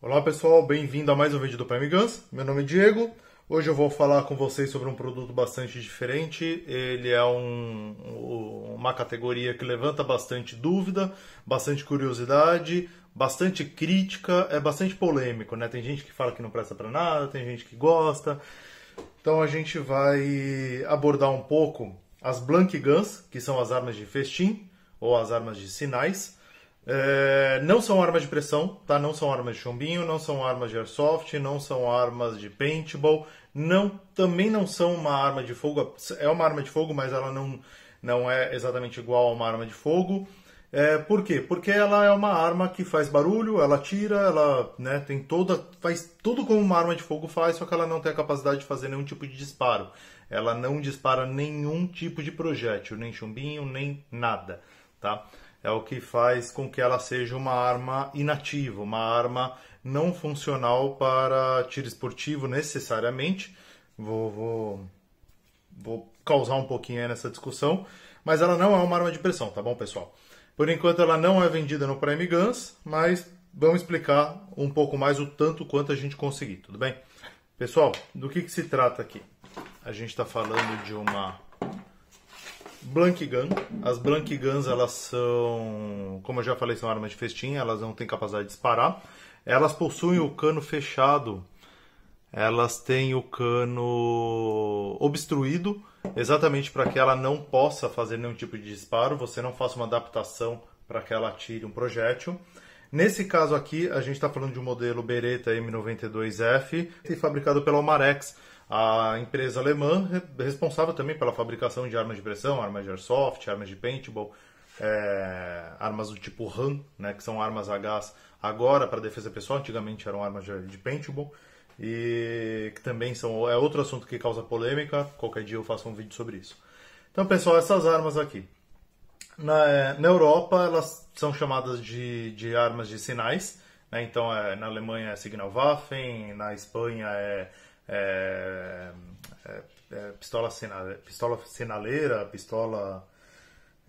Olá pessoal, bem-vindo a mais um vídeo do Prime Guns. Meu nome é Diego. Hoje eu vou falar com vocês sobre um produto bastante diferente. Ele é um, uma categoria que levanta bastante dúvida, bastante curiosidade, bastante crítica, é bastante polêmico, né? Tem gente que fala que não presta para nada, tem gente que gosta. Então a gente vai abordar um pouco as Blank Guns, que são as armas de festim ou as armas de sinais é, não são armas de pressão, tá? Não são armas de chumbinho, não são armas de airsoft, não são armas de paintball, não, também não são uma arma de fogo. É uma arma de fogo, mas ela não, não é exatamente igual a uma arma de fogo. É, por quê? Porque ela é uma arma que faz barulho, ela tira, ela né, tem toda. faz tudo como uma arma de fogo faz, só que ela não tem a capacidade de fazer nenhum tipo de disparo. Ela não dispara nenhum tipo de projétil, nem chumbinho, nem nada. tá? é o que faz com que ela seja uma arma inativa, uma arma não funcional para tiro esportivo necessariamente. Vou, vou, vou causar um pouquinho aí nessa discussão, mas ela não é uma arma de pressão, tá bom, pessoal? Por enquanto ela não é vendida no Prime Guns, mas vamos explicar um pouco mais o tanto quanto a gente conseguir, tudo bem? Pessoal, do que, que se trata aqui? A gente está falando de uma Blank Gun. As Blank Guns, elas são, como eu já falei, são armas de festim, elas não têm capacidade de disparar. Elas possuem o cano fechado, elas têm o cano obstruído, exatamente para que ela não possa fazer nenhum tipo de disparo, você não faça uma adaptação para que ela atire um projétil. Nesse caso aqui, a gente está falando de um modelo Beretta M92F, é fabricado pela Omarex, a empresa alemã responsável também pela fabricação de armas de pressão, armas de airsoft, armas de paintball, é, armas do tipo RAM, né, que são armas a gás agora para defesa pessoal, antigamente eram armas de, paintball, e que também são, é outro assunto que causa polêmica, qualquer dia eu faço um vídeo sobre isso. Então pessoal, essas armas aqui. Na, eh, na Europa elas são chamadas de, de armas de sinais, né, então é, na Alemanha é Signalwaffen, na Espanha é é, é, é, pistola, sena, pistola senaleira, pistola.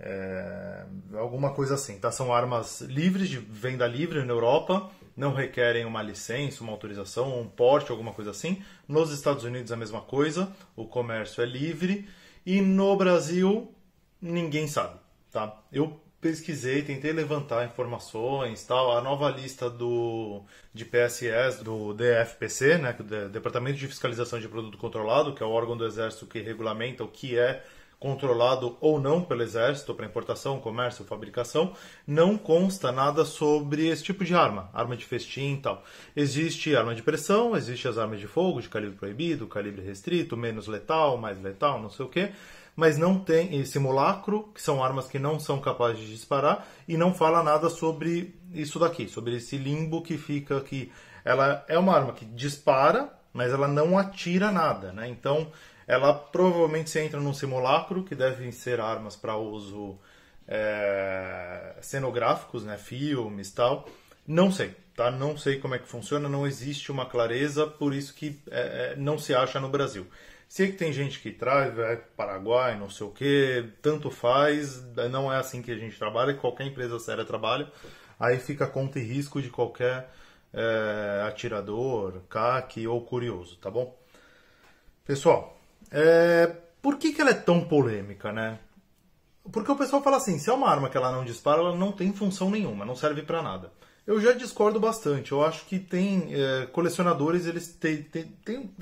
É, alguma coisa assim, tá? São armas livres, de venda livre na Europa, não requerem uma licença, uma autorização, um porte, alguma coisa assim. Nos Estados Unidos a mesma coisa, o comércio é livre. E no Brasil, ninguém sabe, tá? Eu pesquisei, tentei levantar informações, tal, a nova lista do de PSS do DFPC, né, que é o Departamento de Fiscalização de Produto Controlado, que é o órgão do Exército que regulamenta o que é controlado ou não pelo Exército para importação, comércio, fabricação, não consta nada sobre esse tipo de arma, arma de festim e tal. Existe arma de pressão, existe as armas de fogo de calibre proibido, calibre restrito, menos letal, mais letal, não sei o que mas não tem simulacro, que são armas que não são capazes de disparar, e não fala nada sobre isso daqui, sobre esse limbo que fica aqui. Ela é uma arma que dispara, mas ela não atira nada, né? Então ela provavelmente se entra num simulacro, que devem ser armas para uso é, cenográficos, né? filmes tal. Não sei, tá? Não sei como é que funciona, não existe uma clareza, por isso que é, é não se acha no Brasil. Sei que tem gente que traz, vai é para Paraguai, não sei o que, tanto faz, não é assim que a gente trabalha, e qualquer empresa séria trabalha, aí fica conta e risco de qualquer é, atirador, caque ou curioso, tá bom? Pessoal, é, por que, que ela é tão polêmica, né? Porque o pessoal fala assim, se é uma arma que ela não dispara, ela não tem função nenhuma, não serve para nada. Eu já discordo bastante. Eu acho que tem é, colecionadores, eles, tem,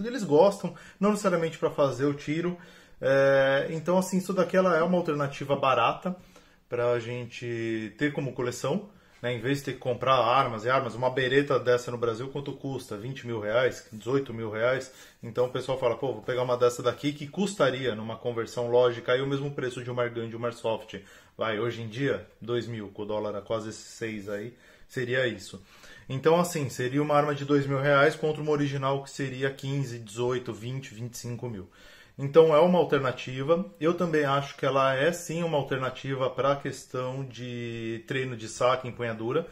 eles gostam, não necessariamente para fazer o tiro. É, então, assim, isso daqui é uma alternativa barata para a gente ter como coleção. Né? Em vez de ter que comprar armas e armas, uma bereta dessa no Brasil, quanto custa? 20 mil reais? 18 mil reais? Então o pessoal fala, pô, vou pegar uma dessa daqui que custaria, numa conversão lógica, aí o mesmo preço de uma Argan, de uma Airsoft. Vai, hoje em dia, 2 mil, com o dólar a quase 6 aí. Seria isso. Então, assim, seria uma arma de dois mil reais contra uma original que seria 15, 18, 20, 25 mil. Então é uma alternativa. Eu também acho que ela é sim uma alternativa para a questão de treino de saque, empunhadura.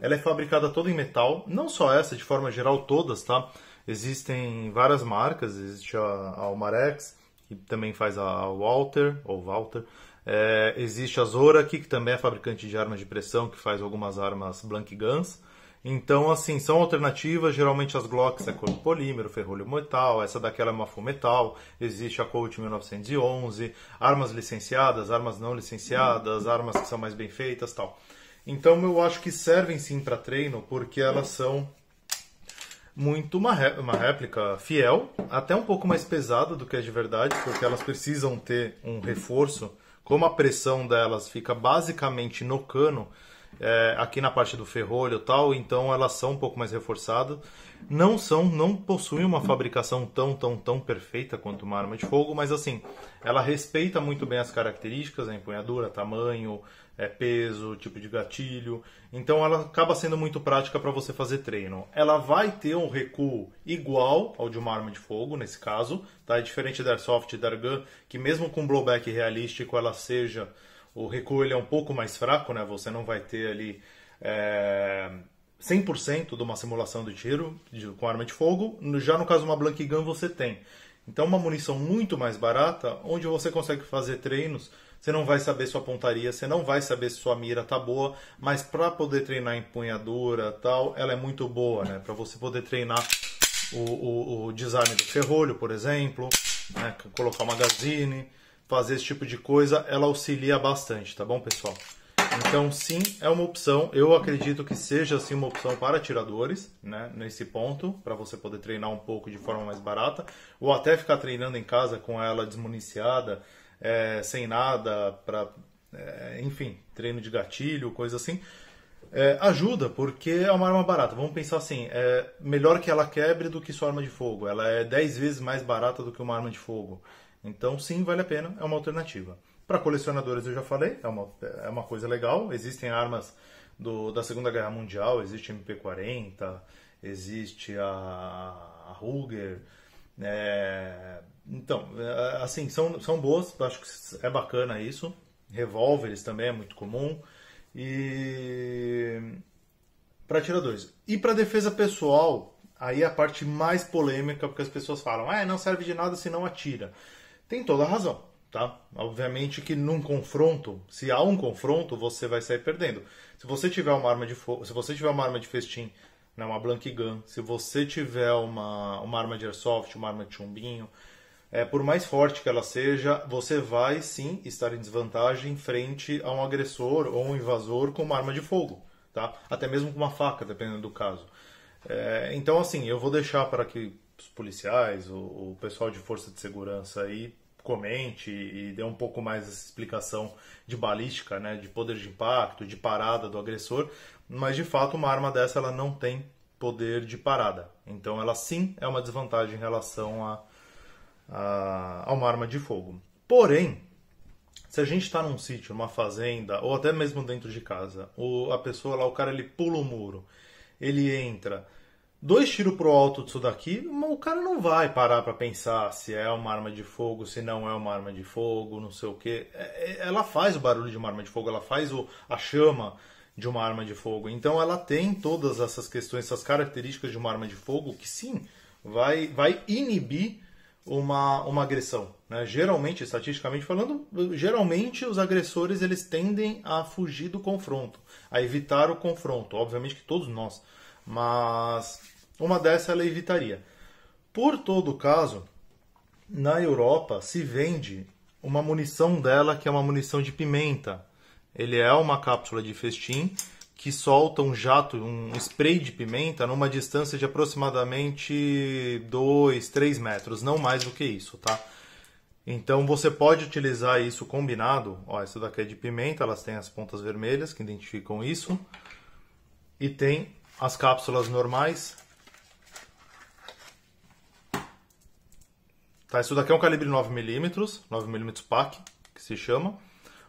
Ela é fabricada toda em metal, não só essa, de forma geral todas, tá? Existem várias marcas, existe a Almarex, que também faz a Walter, ou Walter, é, existe a Zora aqui que também é fabricante de armas de pressão, que faz algumas armas blank guns. Então, assim, são alternativas. Geralmente as Glocks é cor polímero, ferrolho metal, essa daquela é uma full metal. Existe a Colt 1911, armas licenciadas, armas não licenciadas, armas que são mais bem feitas tal. Então, eu acho que servem sim para treino, porque elas são muito uma, ré uma réplica fiel, até um pouco mais pesada do que é de verdade, porque elas precisam ter um reforço como a pressão delas fica basicamente no cano, é, aqui na parte do ferrolho tal, então elas são um pouco mais reforçadas. Não são, não possuem uma fabricação tão, tão, tão perfeita quanto uma arma de fogo, mas assim, ela respeita muito bem as características, a empunhadura, tamanho, é peso, tipo de gatilho. Então ela acaba sendo muito prática para você fazer treino. Ela vai ter um recuo igual ao de uma arma de fogo, nesse caso, tá? É diferente da Airsoft e da gun, que mesmo com blowback realístico ela seja... O recuo ele é um pouco mais fraco, né? Você não vai ter ali... É... 100% de uma simulação de tiro de, com arma de fogo, já no caso de uma Blank Gun você tem. Então, uma munição muito mais barata, onde você consegue fazer treinos você não vai saber sua pontaria, você não vai saber se sua mira tá boa, mas para poder treinar empunhadura tal, ela é muito boa, né? Para você poder treinar o, o, o, design do ferrolho, por exemplo, né? colocar o magazine, fazer esse tipo de coisa, ela auxilia bastante, tá bom, pessoal? Então, sim, é uma opção. Eu acredito que seja sim uma opção para tiradores, né? Nesse ponto, para você poder treinar um pouco de forma mais barata, ou até ficar treinando em casa com ela desmuniciada é, sem nada, para é, enfim, treino de gatilho, coisa assim, é, ajuda, porque é uma arma barata. Vamos pensar assim: é melhor que ela quebre do que sua arma de fogo. Ela é 10 vezes mais barata do que uma arma de fogo. Então, sim, vale a pena, é uma alternativa. Para colecionadores, eu já falei, é uma, é uma coisa legal. Existem armas do, da Segunda Guerra Mundial: existe MP40, existe a, a Ruger. É, então, é, assim, são, são boas, acho que é bacana isso. Revólveres também é muito comum. E. Para atiradores. E para defesa pessoal, aí é a parte mais polêmica, porque as pessoas falam: é não serve de nada se não atira. Tem toda a razão, tá? Obviamente que num confronto, se há um confronto, você vai sair perdendo. Se você tiver uma arma de fogo, se você tiver uma arma de festim, né, uma blank gun, se você tiver uma, uma arma de airsoft, uma arma de chumbinho, é, por mais forte que ela seja, você vai sim estar em desvantagem frente a um agressor ou um invasor com uma arma de fogo, tá? Até mesmo com uma faca, dependendo do caso. É, então, assim, eu vou deixar para que os policiais, o, o pessoal de força de segurança aí comente e dê um pouco mais essa explicação de balística, né, de poder de impacto, de parada do agressor, mas de fato uma arma dessa ela não tem poder de parada. Então ela sim é uma desvantagem em relação a a, uma arma de fogo. Porém, se a gente está num sítio, numa fazenda, ou até mesmo dentro de casa, ou a pessoa lá, o cara, ele pula o muro, ele entra, dois tiros pro alto disso daqui, o cara não vai parar para pensar se é uma arma de fogo, se não é uma arma de fogo, não sei o que. É, é, ela faz o barulho de uma arma de fogo, ela faz o, a chama de uma arma de fogo. Então ela tem todas essas questões, essas características de uma arma de fogo que sim, vai, vai inibir uma, uma agressão. Né? Geralmente, estatisticamente falando, geralmente os agressores eles tendem a fugir do confronto, a evitar o confronto. Obviamente que todos nós, mas uma dessa ela evitaria. Por todo caso, na Europa se vende uma munição dela que é uma munição de pimenta. Ele é uma cápsula de festim que solta um jato, um spray de pimenta numa distância de aproximadamente 2, 3 metros, não mais do que isso, tá? Então você pode utilizar isso combinado, ó, essa daqui é de pimenta, elas têm as pontas vermelhas que identificam isso, e tem as cápsulas normais. Tá, isso daqui é um calibre 9mm, 9mm pack, que se chama.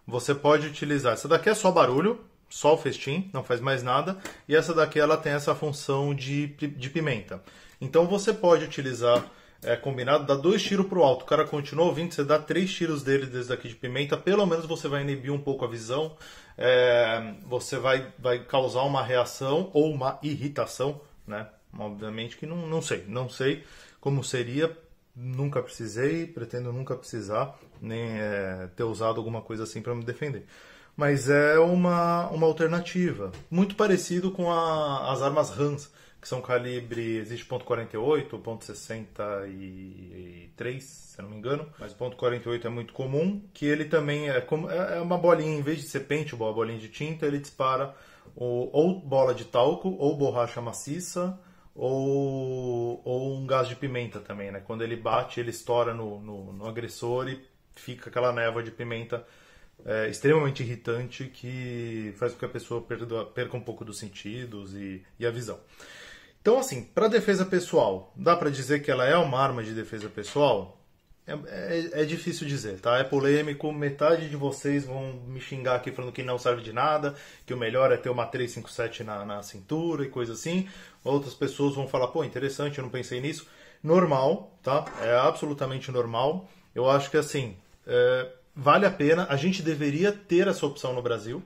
Você pode utilizar, essa daqui é só barulho, só o festim, não faz mais nada. E essa daqui ela tem essa função de, de pimenta. Então você pode utilizar é, combinado, dá dois tiros pro alto. O cara continua ouvindo, você dá três tiros dele desde aqui de pimenta. Pelo menos você vai inibir um pouco a visão. É, você vai, vai causar uma reação ou uma irritação, né? Obviamente que não, não sei, não sei como seria. Nunca precisei, pretendo nunca precisar, nem é, ter usado alguma coisa assim para me defender mas é uma, uma alternativa. Muito parecido com a, as armas Hans, que são calibre, existe ponto .48, .63, se não me engano, mas ponto .48 é muito comum, que ele também é, como, é, é uma bolinha, em vez de ser paintball, bolinha de tinta, ele dispara ou, ou bola de talco, ou borracha maciça, ou, ou um gás de pimenta também, né? Quando ele bate, ele estoura no, no, no agressor e fica aquela névoa de pimenta é, extremamente irritante que faz com que a pessoa perda, perca um pouco dos sentidos e, e a visão. Então, assim, para defesa pessoal, dá para dizer que ela é uma arma de defesa pessoal? É, é, é, difícil dizer, tá? É polêmico, metade de vocês vão me xingar aqui falando que não serve de nada, que o melhor é ter uma 357 na, na cintura e coisa assim. Outras pessoas vão falar, pô, interessante, eu não pensei nisso. Normal, tá? É absolutamente normal. Eu acho que, assim, é, vale a pena. A gente deveria ter essa opção no Brasil,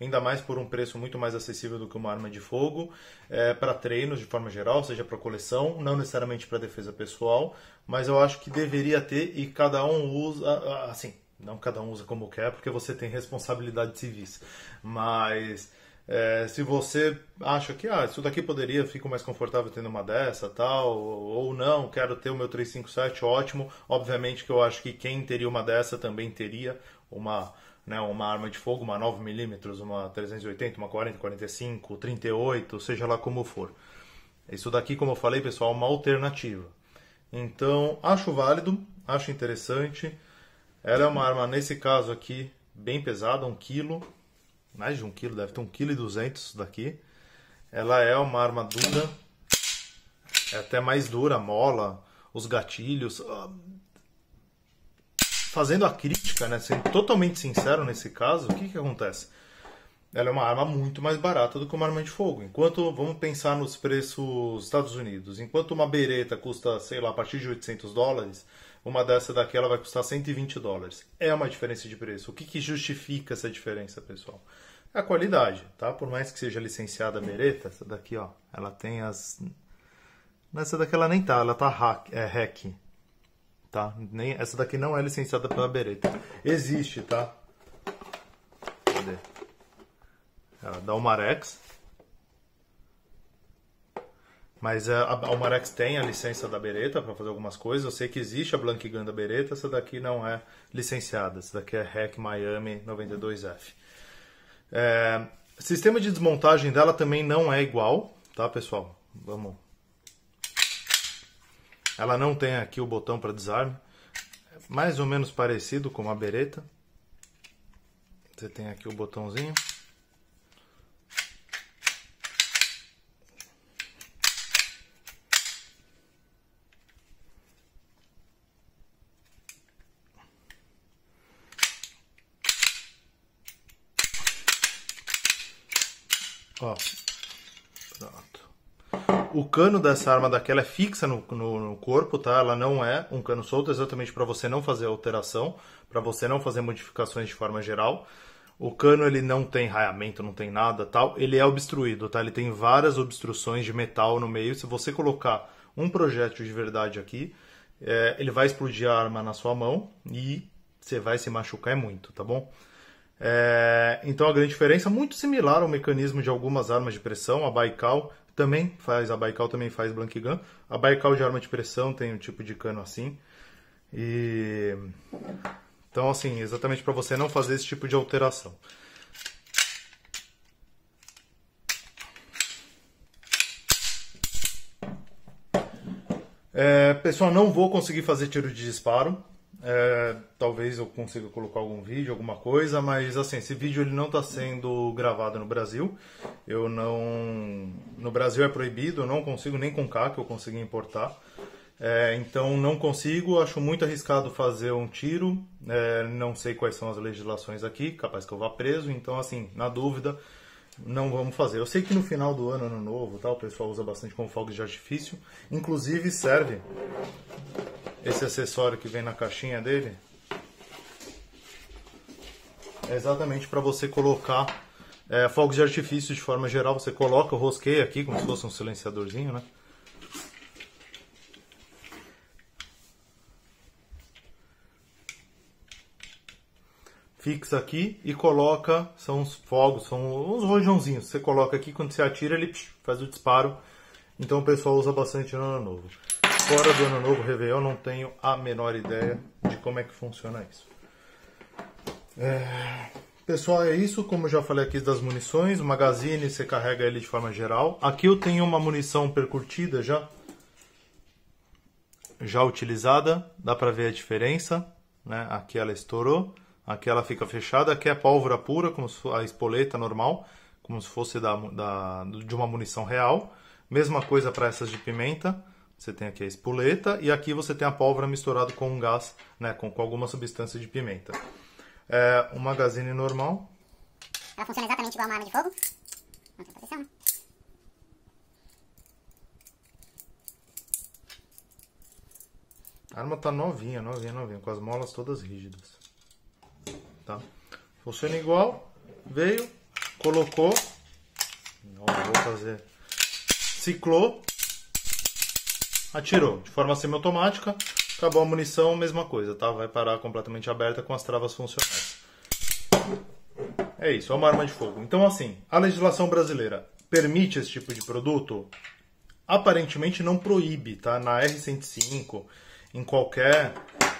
ainda mais por um preço muito mais acessível do que uma arma de fogo, é, para treinos de forma geral, seja para coleção, não necessariamente para defesa pessoal, mas eu acho que deveria ter e cada um usa, assim, não cada um usa como quer, porque você tem responsabilidade civis, mas é, se você acha que ah, isso daqui poderia, fico mais confortável tendo uma dessa, tal, ou, não, quero ter o meu 357, ótimo. Obviamente que eu acho que quem teria uma dessa também teria uma, né, uma arma de fogo, uma 9mm, uma 380, uma 40, 45, 38, seja lá como for. Isso daqui, como eu falei, pessoal, é uma alternativa. Então, acho válido, acho interessante. Ela é uma arma, nesse caso aqui, bem pesada, um quilo, mais de um quilo, deve ter um quilo e duzentos daqui. Ela é uma arma dura, é até mais dura, mola, os gatilhos. Ah, fazendo a crítica, né, sendo totalmente sincero nesse caso, o que, que acontece? Ela é uma arma muito mais barata do que uma arma de fogo. Enquanto, vamos pensar nos preços Estados Unidos, enquanto uma bereta custa, sei lá, a partir de 800 dólares, uma dessa daqui ela vai custar 120 dólares. É uma diferença de preço. O que, que justifica essa diferença, pessoal? a qualidade, tá? Por mais que seja licenciada a bereta, essa daqui, ó, ela tem as... Nessa daqui ela nem tá, ela tá hack, é hack, tá? Nem, essa daqui não é licenciada pela bereta. Existe, tá? Cadê? Ela dá uma Rex. Mas é, a, a Almarex tem a licença da Beretta para fazer algumas coisas. Eu sei que existe a Blank Gun da Beretta. Essa daqui não é licenciada. Essa daqui é REC Miami 92F. É, sistema de desmontagem dela também não é igual, tá pessoal? Vamos. Ela não tem aqui o botão para desarme, é mais ou menos parecido com a bereta. Você tem aqui o botãozinho. cano dessa arma daquela é fixa no, no, no corpo, tá? Ela não é um cano solto, exatamente para você não fazer alteração, para você não fazer modificações de forma geral. O cano ele não tem raiamento, não tem nada, tal. Ele é obstruído, tá? Ele tem várias obstruções de metal no meio. Se você colocar um projétil de verdade aqui, é, ele vai explodir a arma na sua mão e você vai se machucar muito, tá bom? É, então a grande diferença, muito similar ao mecanismo de algumas armas de pressão, a Baikal também faz, a Baikal também faz blank gun. A Baikal de arma de pressão tem um tipo de cano assim. E então assim, exatamente para você não fazer esse tipo de alteração. É, pessoal, não vou conseguir fazer tiro de disparo, é, talvez eu consiga colocar algum vídeo, alguma coisa, mas assim, esse vídeo ele não está sendo gravado no Brasil. Eu não. No Brasil é proibido, eu não consigo nem com cá que eu consegui importar. É, então não consigo, acho muito arriscado fazer um tiro. É, não sei quais são as legislações aqui, capaz que eu vá preso. Então, assim, na dúvida, não vamos fazer. Eu sei que no final do ano, ano novo, tá o pessoal usa bastante como fogo de artifício. Inclusive serve esse acessório que vem na caixinha dele é exatamente para você colocar é, fogos de artifício de forma geral. Você coloca o rosqueio aqui, como se fosse um silenciadorzinho, né? Fixa aqui e coloca, são os fogos, são uns rojãozinhos. Você coloca aqui, quando você atira, ele faz o disparo. Então o pessoal usa bastante no ano novo fora do Ano Novo Réveillon, não tenho a menor ideia de como é que funciona isso. É... Pessoal, é isso. Como eu já falei aqui das munições, o magazine você carrega ele de forma geral. Aqui eu tenho uma munição percutida já, já utilizada, dá pra ver a diferença. Né? Aqui ela estourou, aqui ela fica fechada, aqui é pólvora pura, como a espoleta normal, como se fosse da, da, de uma munição real. Mesma coisa para essas de pimenta você tem aqui a espoleta e aqui você tem a pólvora misturado com um gás, né, com, com alguma substância de pimenta. É um magazine normal. Ela funciona exatamente igual uma arma de fogo. A arma tá novinha, novinha, novinha, com as molas todas rígidas. Tá? Funciona igual. Veio, colocou. Não vou fazer. Ciclou, atirou de forma semiautomática, acabou tá a munição, mesma coisa, tá? Vai parar completamente aberta com as travas funcionais. É isso, é uma arma de fogo. Então, assim, a legislação brasileira permite esse tipo de produto? Aparentemente não proíbe, tá? Na R105, em qualquer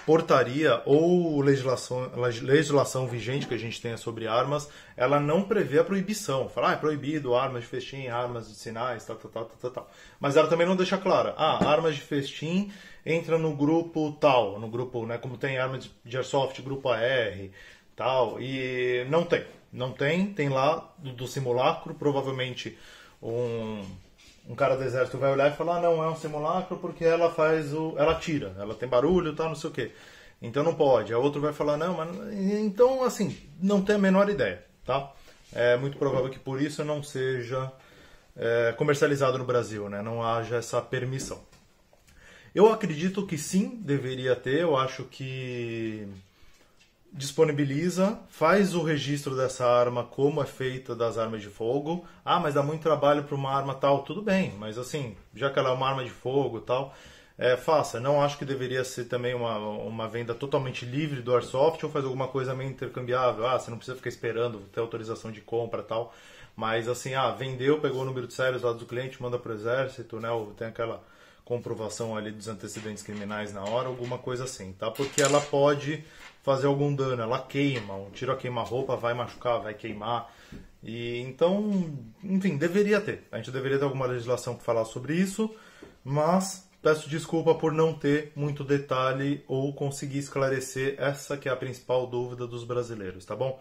portaria ou legislação, legislação vigente que a gente tenha sobre armas, ela não prevê a proibição. Fala, ah, é proibido armas de festim, armas de sinais, tal, tal, tal, tal, tal. Mas ela também não deixa clara, ah, armas de festim entra no grupo tal, no grupo, né, como tem armas de airsoft, grupo AR, tal, e não tem. Não tem, tem lá do, do simulacro, provavelmente um um cara do exército vai olhar e falar, ah, não, é um simulacro porque ela faz o. ela tira, ela tem barulho tá não sei o quê. Então não pode. A outro vai falar, não, mas. Então, assim, não tem a menor ideia, tá? É muito provável que por isso não seja é, comercializado no Brasil, né? Não haja essa permissão. Eu acredito que sim, deveria ter. Eu acho que disponibiliza, faz o registro dessa arma, como é feita das armas de fogo. Ah, mas dá muito trabalho para uma arma tal, tudo bem, mas assim, já que ela é uma arma de fogo tal, é, faça. Não acho que deveria ser também uma, uma venda totalmente livre do Airsoft ou faz alguma coisa meio intercambiável. Ah, você não precisa ficar esperando ter autorização de compra tal. Mas assim, ah, vendeu, pegou o número de séries lá do cliente, manda para o exército, né? Ou tem aquela comprovação ali dos antecedentes criminais na hora, alguma coisa assim, tá? Porque ela pode fazer algum dano. Ela queima, um tiro a queima-roupa vai machucar, vai queimar. E então, enfim, deveria ter. A gente deveria ter alguma legislação para falar sobre isso, mas peço desculpa por não ter muito detalhe ou conseguir esclarecer essa que é a principal dúvida dos brasileiros, tá bom?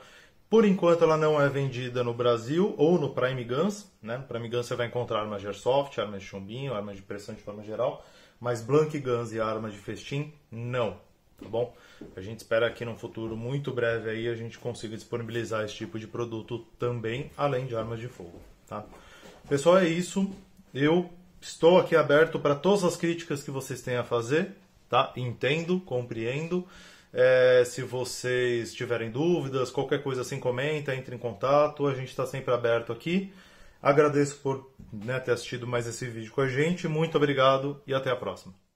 Por enquanto ela não é vendida no Brasil ou no Prime Guns, né? Prime Guns você vai encontrar armas de airsoft, armas de chumbinho, armas de pressão de forma geral, mas Blank Guns e armas de festim, não tá bom? A gente espera que num futuro muito breve aí a gente consiga disponibilizar esse tipo de produto também, além de armas de fogo, tá? Pessoal, é isso. Eu estou aqui aberto para todas as críticas que vocês têm a fazer, tá? Entendo, compreendo. É, se vocês tiverem dúvidas, qualquer coisa assim, comenta, entre em contato. A gente está sempre aberto aqui. Agradeço por né, ter assistido mais esse vídeo com a gente. Muito obrigado e até a próxima.